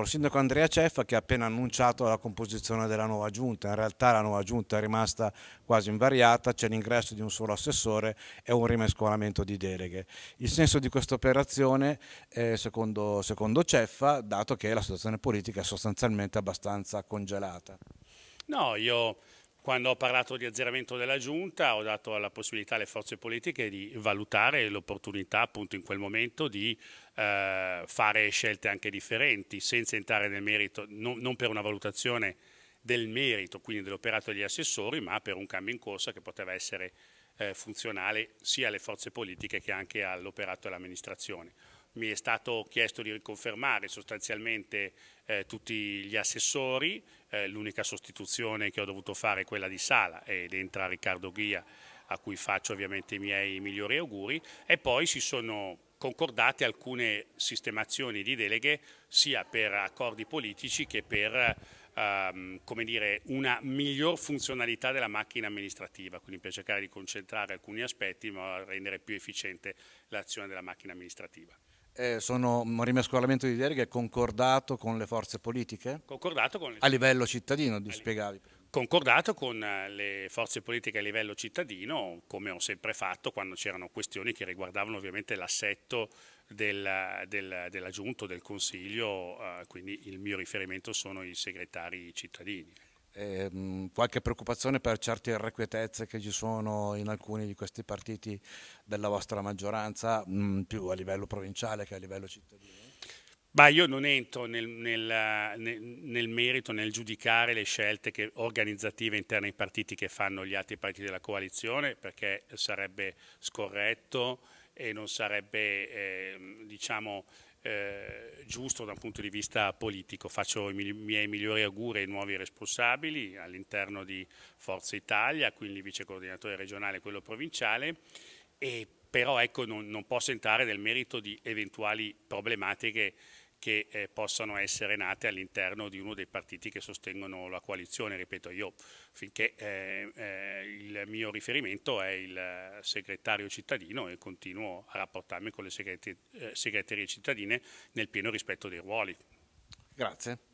col sindaco Andrea Ceffa che ha appena annunciato la composizione della nuova giunta. In realtà la nuova giunta è rimasta quasi invariata, c'è l'ingresso di un solo assessore e un rimescolamento di deleghe. Il senso di questa operazione, eh, secondo, secondo Ceffa, dato che la situazione politica è sostanzialmente abbastanza congelata. No, io quando ho parlato di azzeramento della giunta ho dato la possibilità alle forze politiche di valutare l'opportunità appunto in quel momento di eh, fare scelte anche differenti senza entrare nel merito, non, non per una valutazione del merito, quindi dell'operato degli assessori, ma per un cambio in corsa che poteva essere eh, funzionale sia alle forze politiche che anche all'operato dell'amministrazione mi è stato chiesto di riconfermare sostanzialmente eh, tutti gli assessori eh, l'unica sostituzione che ho dovuto fare è quella di Sala ed entra Riccardo Ghia a cui faccio ovviamente i miei migliori auguri e poi si sono concordate alcune sistemazioni di deleghe sia per accordi politici che per ehm, dire, una miglior funzionalità della macchina amministrativa, quindi per cercare di concentrare alcuni aspetti ma rendere più efficiente l'azione della macchina amministrativa eh, sono un rimescolamento di idee che è concordato con le forze politiche? Concordato con le... A livello cittadino, li... spiegavi. Concordato con eh, le forze politiche a livello cittadino, come ho sempre fatto quando c'erano questioni che riguardavano ovviamente l'assetto del, del, della Giunta, del Consiglio, eh, quindi il mio riferimento sono i segretari cittadini ehm, qualche preoccupazione per certe irrequietezze che ci sono in alcuni di questi partiti della vostra maggioranza, mh, mm, più a livello provinciale che a livello cittadino? Bah, io non entro nel, nel, nel, nel, merito, nel giudicare le scelte che, organizzative interne ai partiti che fanno gli altri partiti della coalizione, perché sarebbe scorretto e non sarebbe eh, diciamo, eh, giusto da un punto di vista politico. Faccio i miei migliori auguri ai nuovi responsabili all'interno di Forza Italia, quindi vice coordinatore regionale e quello provinciale, e però ecco, non, non posso entrare nel merito di eventuali problematiche che eh, possano essere nate all'interno di uno dei partiti che sostengono la coalizione. Ripeto, io finché eh, eh, il mio riferimento è il eh, segretario cittadino e continuo a rapportarmi con le segreti, eh, segreterie cittadine nel pieno rispetto dei ruoli. Grazie.